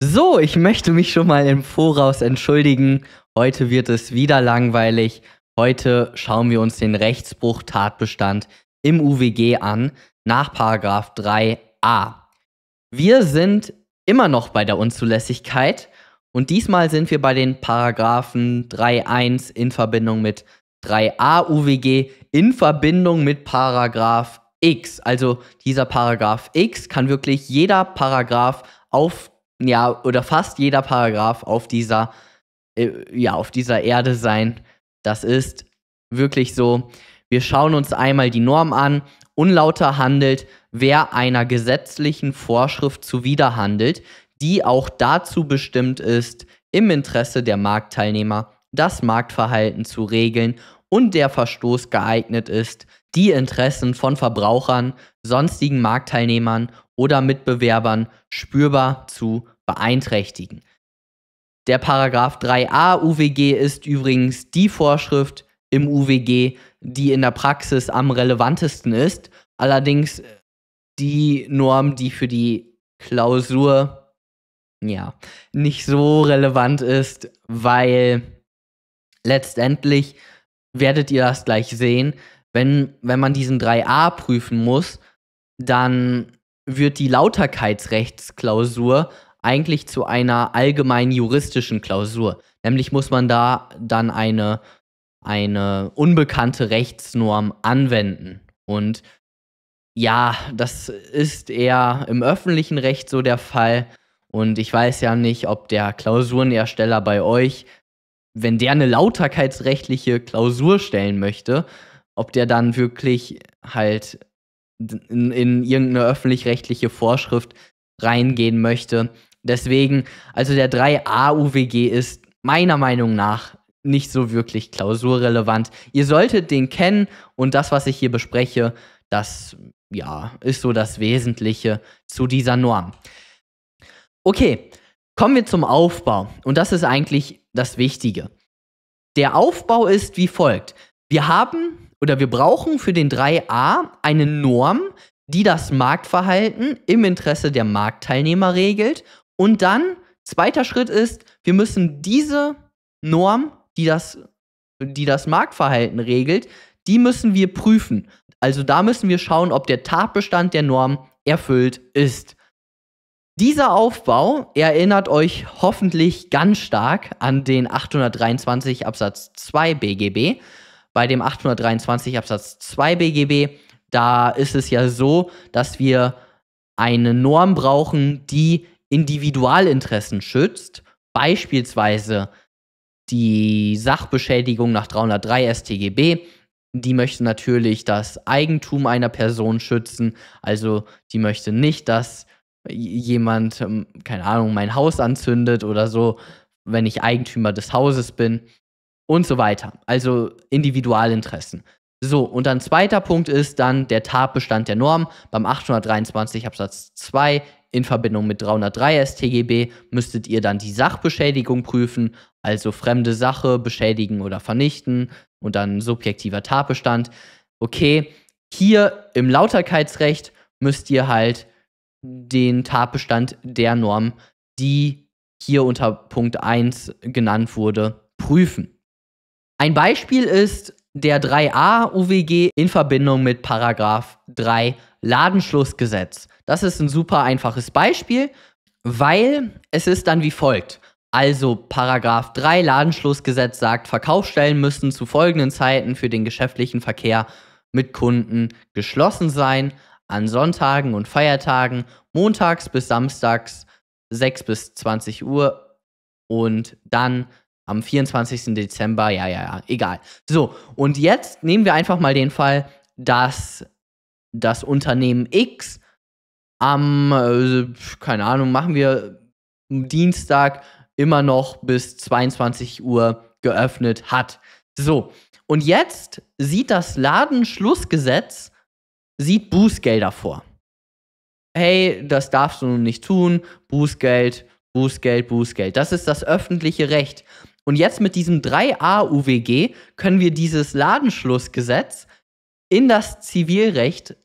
So, ich möchte mich schon mal im Voraus entschuldigen. Heute wird es wieder langweilig. Heute schauen wir uns den Rechtsbruch-Tatbestand im UWG an, nach 3a. Wir sind immer noch bei der Unzulässigkeit und diesmal sind wir bei den Paragraphen 3.1 in Verbindung mit 3a UWG in Verbindung mit Paragraph X. Also dieser Paragraph X kann wirklich jeder Paragraph auf ja, oder fast jeder Paragraph auf dieser, äh, ja, auf dieser Erde sein. Das ist wirklich so. Wir schauen uns einmal die Norm an. Unlauter handelt, wer einer gesetzlichen Vorschrift zuwiderhandelt, die auch dazu bestimmt ist, im Interesse der Marktteilnehmer das Marktverhalten zu regeln und der Verstoß geeignet ist, die Interessen von Verbrauchern, sonstigen Marktteilnehmern oder Mitbewerbern spürbar zu beeinträchtigen. Der Paragraph 3a UWG ist übrigens die Vorschrift im UWG, die in der Praxis am relevantesten ist. Allerdings äh, die Norm, die für die Klausur ja nicht so relevant ist, weil letztendlich werdet ihr das gleich sehen, wenn wenn man diesen 3a prüfen muss, dann wird die Lauterkeitsrechtsklausur eigentlich zu einer allgemeinen juristischen Klausur. Nämlich muss man da dann eine, eine unbekannte Rechtsnorm anwenden. Und ja, das ist eher im öffentlichen Recht so der Fall. Und ich weiß ja nicht, ob der Klausurenersteller bei euch, wenn der eine lauterkeitsrechtliche Klausur stellen möchte, ob der dann wirklich halt in, in irgendeine öffentlich-rechtliche Vorschrift reingehen möchte. Deswegen, also der 3a UWG ist meiner Meinung nach nicht so wirklich klausurrelevant. Ihr solltet den kennen und das, was ich hier bespreche, das ja, ist so das Wesentliche zu dieser Norm. Okay, kommen wir zum Aufbau und das ist eigentlich das Wichtige. Der Aufbau ist wie folgt. Wir haben oder wir brauchen für den 3a eine Norm, die das Marktverhalten im Interesse der Marktteilnehmer regelt. Und dann, zweiter Schritt ist, wir müssen diese Norm, die das, die das Marktverhalten regelt, die müssen wir prüfen. Also da müssen wir schauen, ob der Tatbestand der Norm erfüllt ist. Dieser Aufbau erinnert euch hoffentlich ganz stark an den 823 Absatz 2 BGB. Bei dem 823 Absatz 2 BGB, da ist es ja so, dass wir eine Norm brauchen, die Individualinteressen schützt, beispielsweise die Sachbeschädigung nach 303 StGB. Die möchte natürlich das Eigentum einer Person schützen. Also die möchte nicht, dass jemand, ähm, keine Ahnung, mein Haus anzündet oder so, wenn ich Eigentümer des Hauses bin und so weiter. Also Individualinteressen. So, und dann zweiter Punkt ist dann der Tatbestand der Norm beim 823 Absatz 2 in Verbindung mit 303 StGB müsstet ihr dann die Sachbeschädigung prüfen, also fremde Sache beschädigen oder vernichten und dann subjektiver Tatbestand. Okay, hier im Lauterkeitsrecht müsst ihr halt den Tatbestand der Norm, die hier unter Punkt 1 genannt wurde, prüfen. Ein Beispiel ist der 3a UWG in Verbindung mit Paragraph 3 Ladenschlussgesetz. Das ist ein super einfaches Beispiel, weil es ist dann wie folgt. Also Paragraph 3 Ladenschlussgesetz sagt, Verkaufsstellen müssen zu folgenden Zeiten für den geschäftlichen Verkehr mit Kunden geschlossen sein, an Sonntagen und Feiertagen, montags bis samstags 6 bis 20 Uhr und dann am 24. Dezember, ja, ja, ja, egal. So, und jetzt nehmen wir einfach mal den Fall, dass das Unternehmen X am, äh, keine Ahnung, machen wir Dienstag immer noch bis 22 Uhr geöffnet hat. So, und jetzt sieht das Ladenschlussgesetz, sieht Bußgelder vor. Hey, das darfst du nun nicht tun, Bußgeld, Bußgeld, Bußgeld. Das ist das öffentliche Recht. Und jetzt mit diesem 3a UWG können wir dieses Ladenschlussgesetz in das Zivilrecht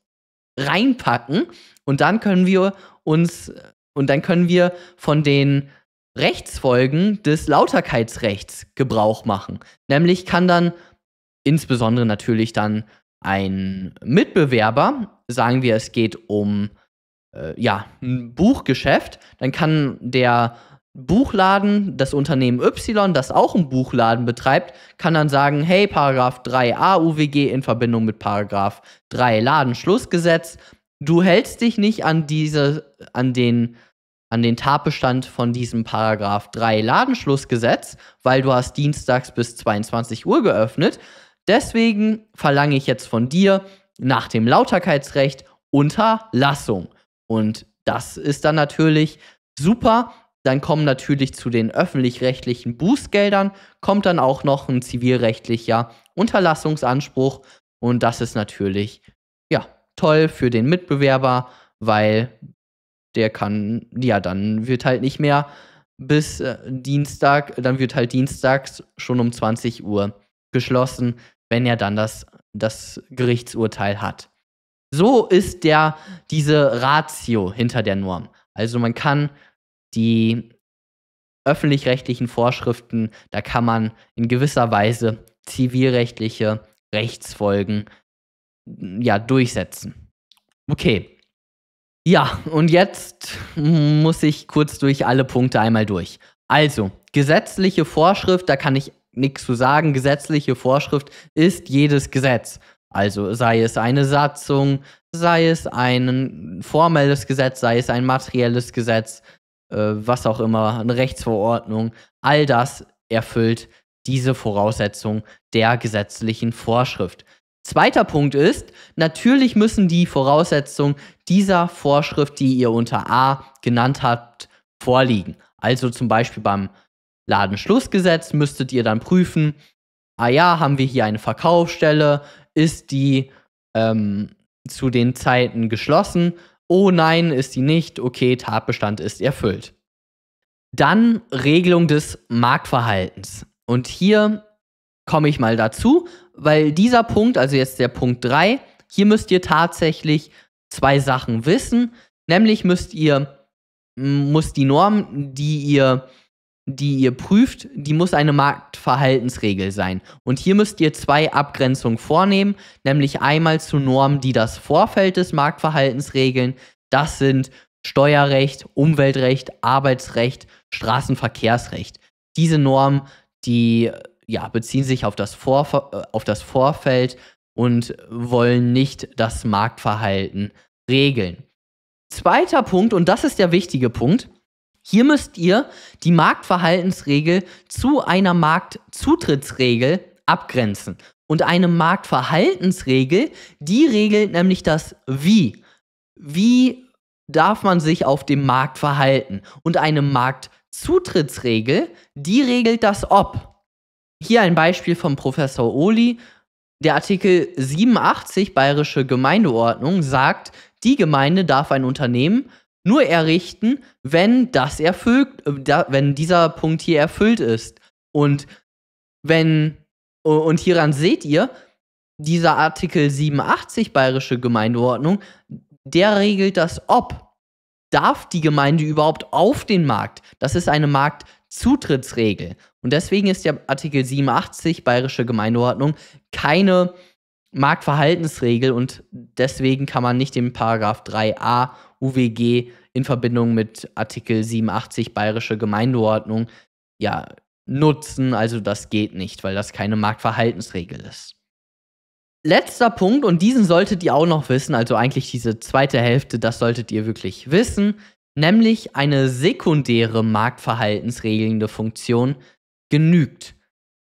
reinpacken und dann können wir uns und dann können wir von den Rechtsfolgen des Lauterkeitsrechts Gebrauch machen. Nämlich kann dann insbesondere natürlich dann ein Mitbewerber, sagen wir, es geht um äh, ja, ein Buchgeschäft, dann kann der Buchladen, das Unternehmen Y, das auch einen Buchladen betreibt, kann dann sagen, hey, Paragraph 3a UWG in Verbindung mit Paragraph 3 Ladenschlussgesetz, du hältst dich nicht an diese, an den, an den Tatbestand von diesem Paragraph 3 Ladenschlussgesetz, weil du hast dienstags bis 22 Uhr geöffnet. Deswegen verlange ich jetzt von dir nach dem Lauterkeitsrecht Unterlassung. Und das ist dann natürlich super, dann kommen natürlich zu den öffentlich-rechtlichen Bußgeldern, kommt dann auch noch ein zivilrechtlicher Unterlassungsanspruch. Und das ist natürlich, ja, toll für den Mitbewerber, weil der kann, ja, dann wird halt nicht mehr bis äh, Dienstag, dann wird halt dienstags schon um 20 Uhr geschlossen, wenn er dann das, das Gerichtsurteil hat. So ist der, diese Ratio hinter der Norm. Also man kann die öffentlich-rechtlichen Vorschriften, da kann man in gewisser Weise zivilrechtliche Rechtsfolgen hm, ja durchsetzen. Okay. Ja, und jetzt muss ich kurz durch alle Punkte einmal durch. Also, gesetzliche Vorschrift, da kann ich nichts zu sagen. Gesetzliche Vorschrift ist jedes Gesetz. Also sei es eine Satzung, sei es ein formelles Gesetz, sei es ein materielles Gesetz, äh, was auch immer, eine Rechtsverordnung, all das erfüllt diese Voraussetzung der gesetzlichen Vorschrift. Zweiter Punkt ist, natürlich müssen die Voraussetzungen dieser Vorschrift, die ihr unter A genannt habt, vorliegen. Also zum Beispiel beim Ladenschlussgesetz müsstet ihr dann prüfen, ah ja, haben wir hier eine Verkaufsstelle, ist die ähm, zu den Zeiten geschlossen, Oh nein, ist sie nicht. Okay, Tatbestand ist erfüllt. Dann Regelung des Marktverhaltens. Und hier komme ich mal dazu, weil dieser Punkt, also jetzt der Punkt 3, hier müsst ihr tatsächlich zwei Sachen wissen. Nämlich müsst ihr, muss die Norm, die ihr die ihr prüft, die muss eine Marktverhaltensregel sein. Und hier müsst ihr zwei Abgrenzungen vornehmen, nämlich einmal zu Normen, die das Vorfeld des Marktverhaltens regeln. Das sind Steuerrecht, Umweltrecht, Arbeitsrecht, Straßenverkehrsrecht. Diese Normen, die ja, beziehen sich auf das, Vorver äh, auf das Vorfeld und wollen nicht das Marktverhalten regeln. Zweiter Punkt, und das ist der wichtige Punkt, hier müsst ihr die Marktverhaltensregel zu einer Marktzutrittsregel abgrenzen. Und eine Marktverhaltensregel, die regelt nämlich das Wie. Wie darf man sich auf dem Markt verhalten? Und eine Marktzutrittsregel, die regelt das Ob. Hier ein Beispiel von Professor Oli. Der Artikel 87 Bayerische Gemeindeordnung sagt, die Gemeinde darf ein Unternehmen nur errichten, wenn das erfüllt, äh, wenn dieser Punkt hier erfüllt ist. Und wenn, und hieran seht ihr, dieser Artikel 87 Bayerische Gemeindeordnung, der regelt das ob. Darf die Gemeinde überhaupt auf den Markt? Das ist eine Marktzutrittsregel. Und deswegen ist der Artikel 87 Bayerische Gemeindeordnung keine Marktverhaltensregel und deswegen kann man nicht den Paragraph 3a UWG in Verbindung mit Artikel 87 Bayerische Gemeindeordnung ja nutzen. Also das geht nicht, weil das keine Marktverhaltensregel ist. Letzter Punkt, und diesen solltet ihr auch noch wissen, also eigentlich diese zweite Hälfte, das solltet ihr wirklich wissen, nämlich eine sekundäre marktverhaltensregelnde Funktion genügt.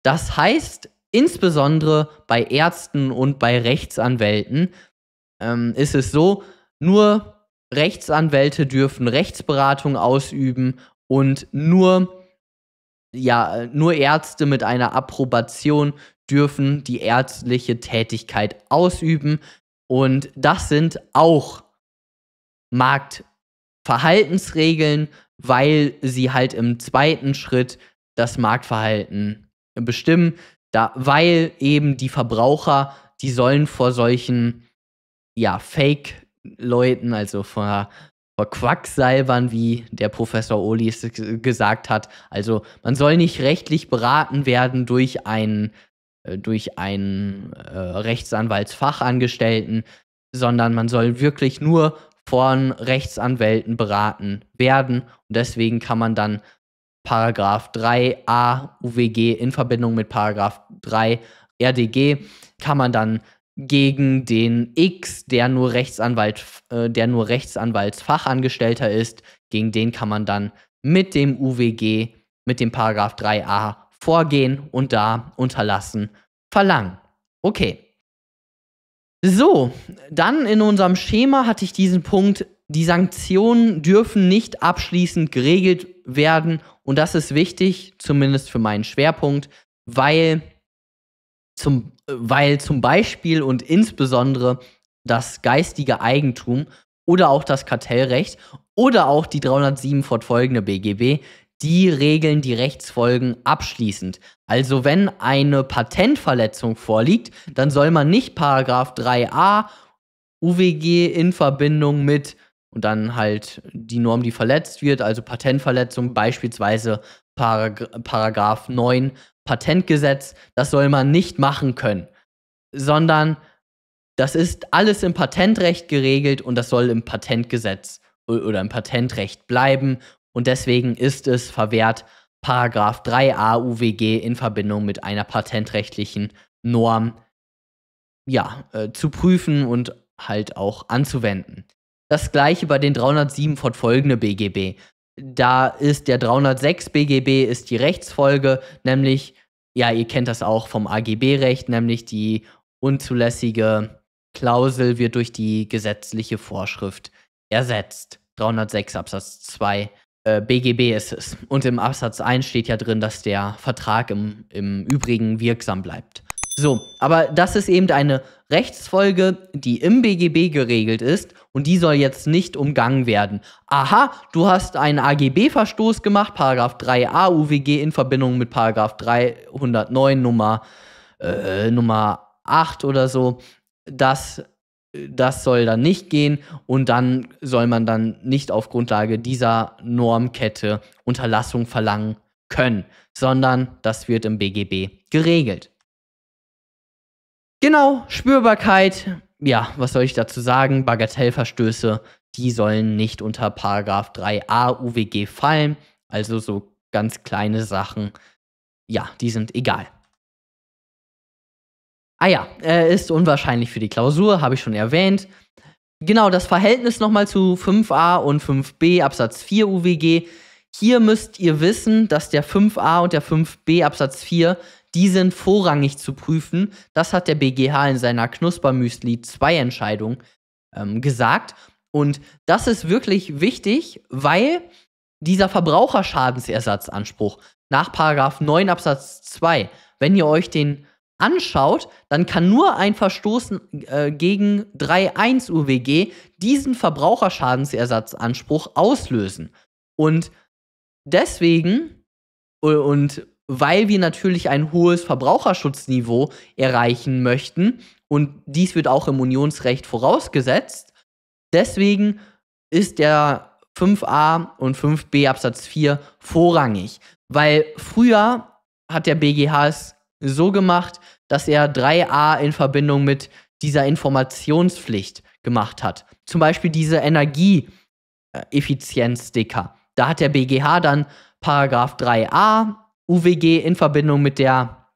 Das heißt, Insbesondere bei Ärzten und bei Rechtsanwälten ähm, ist es so, nur Rechtsanwälte dürfen Rechtsberatung ausüben und nur, ja, nur Ärzte mit einer Approbation dürfen die ärztliche Tätigkeit ausüben. Und das sind auch Marktverhaltensregeln, weil sie halt im zweiten Schritt das Marktverhalten bestimmen. Da, weil eben die Verbraucher, die sollen vor solchen ja, Fake-Leuten, also vor, vor Quacksalbern, wie der Professor Oli es gesagt hat. Also man soll nicht rechtlich beraten werden durch einen, äh, durch einen äh, Rechtsanwaltsfachangestellten, sondern man soll wirklich nur von Rechtsanwälten beraten werden. Und deswegen kann man dann Paragraph 3a UWG in Verbindung mit Paragraph 3 RDG kann man dann gegen den X, der nur Rechtsanwalt, äh, der nur Rechtsanwaltsfachangestellter ist, gegen den kann man dann mit dem UWG, mit dem Paragraph 3a vorgehen und da unterlassen verlangen. Okay. So, dann in unserem Schema hatte ich diesen Punkt die Sanktionen dürfen nicht abschließend geregelt werden und das ist wichtig, zumindest für meinen Schwerpunkt, weil zum, weil zum Beispiel und insbesondere das geistige Eigentum oder auch das Kartellrecht oder auch die 307 fortfolgende BGB, die regeln die Rechtsfolgen abschließend. Also wenn eine Patentverletzung vorliegt, dann soll man nicht Paragraph 3a UWG in Verbindung mit und dann halt die Norm, die verletzt wird, also Patentverletzung, beispielsweise Parag Paragraph 9 Patentgesetz, das soll man nicht machen können, sondern das ist alles im Patentrecht geregelt und das soll im Patentgesetz oder im Patentrecht bleiben und deswegen ist es verwehrt, Paragraph 3a UWG in Verbindung mit einer patentrechtlichen Norm ja, äh, zu prüfen und halt auch anzuwenden. Das gleiche bei den 307 fortfolgende BGB. Da ist der 306 BGB ist die Rechtsfolge, nämlich, ja, ihr kennt das auch vom AGB-Recht, nämlich die unzulässige Klausel wird durch die gesetzliche Vorschrift ersetzt. 306 Absatz 2 äh, BGB ist es. Und im Absatz 1 steht ja drin, dass der Vertrag im, im Übrigen wirksam bleibt. So, aber das ist eben eine Rechtsfolge, die im BGB geregelt ist und die soll jetzt nicht umgangen werden. Aha, du hast einen AGB-Verstoß gemacht, Paragraph 3a UWG in Verbindung mit Paragraph 309 Nummer, äh, Nummer 8 oder so. Das, das soll dann nicht gehen und dann soll man dann nicht auf Grundlage dieser Normkette Unterlassung verlangen können, sondern das wird im BGB geregelt. Genau, Spürbarkeit. Ja, was soll ich dazu sagen? Bagatellverstöße, die sollen nicht unter Paragraph 3a UWG fallen. Also so ganz kleine Sachen, ja, die sind egal. Ah ja, äh, ist unwahrscheinlich für die Klausur, habe ich schon erwähnt. Genau, das Verhältnis nochmal zu 5a und 5b Absatz 4 UWG. Hier müsst ihr wissen, dass der 5a und der 5b Absatz 4 die sind vorrangig zu prüfen. Das hat der BGH in seiner Knuspermüsli 2 Entscheidung ähm, gesagt. Und das ist wirklich wichtig, weil dieser Verbraucherschadensersatzanspruch nach 9 Absatz 2, wenn ihr euch den anschaut, dann kann nur ein Verstoß äh, gegen 3.1 UWG diesen Verbraucherschadensersatzanspruch auslösen. Und deswegen, und weil wir natürlich ein hohes Verbraucherschutzniveau erreichen möchten. Und dies wird auch im Unionsrecht vorausgesetzt. Deswegen ist der 5a und 5b Absatz 4 vorrangig. Weil früher hat der BGH es so gemacht, dass er 3a in Verbindung mit dieser Informationspflicht gemacht hat. Zum Beispiel diese Energieeffizienzsticker. Da hat der BGH dann Paragraph 3a UWG in Verbindung mit der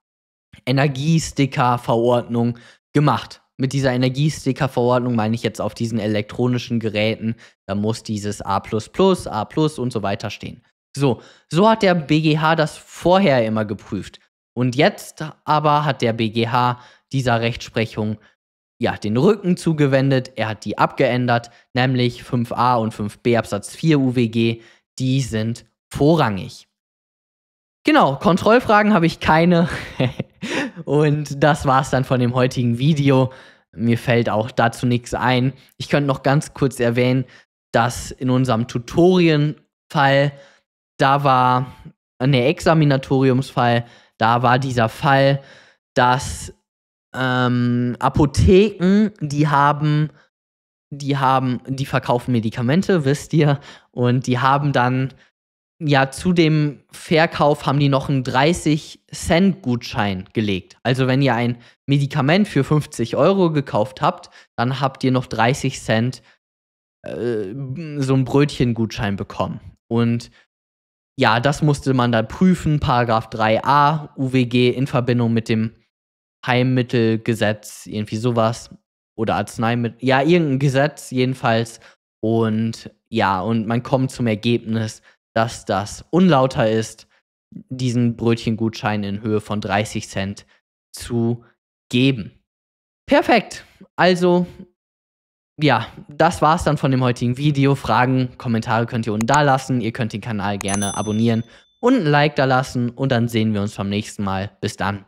Energiesticker-Verordnung gemacht. Mit dieser Energiesticker-Verordnung meine ich jetzt auf diesen elektronischen Geräten, da muss dieses A, A und so weiter stehen. So, so hat der BGH das vorher immer geprüft. Und jetzt aber hat der BGH dieser Rechtsprechung ja, den Rücken zugewendet, er hat die abgeändert, nämlich 5a und 5b Absatz 4 UWG, die sind vorrangig. Genau, Kontrollfragen habe ich keine. Und das war es dann von dem heutigen Video. Mir fällt auch dazu nichts ein. Ich könnte noch ganz kurz erwähnen, dass in unserem Tutorienfall, da war, ne, Examinatoriumsfall, da war dieser Fall, dass ähm, Apotheken, die haben, die haben, die verkaufen Medikamente, wisst ihr, und die haben dann ja, zu dem Verkauf haben die noch einen 30-Cent-Gutschein gelegt. Also wenn ihr ein Medikament für 50 Euro gekauft habt, dann habt ihr noch 30 Cent äh, so einen gutschein bekommen. Und ja, das musste man dann prüfen, Paragraph 3a UWG in Verbindung mit dem Heilmittelgesetz, irgendwie sowas. Oder Arzneimittel, ja, irgendein Gesetz jedenfalls. Und ja, und man kommt zum Ergebnis, dass das unlauter ist, diesen Brötchengutschein in Höhe von 30 Cent zu geben. Perfekt. Also, ja, das war's dann von dem heutigen Video. Fragen, Kommentare könnt ihr unten da lassen. Ihr könnt den Kanal gerne abonnieren und ein Like da lassen. Und dann sehen wir uns beim nächsten Mal. Bis dann.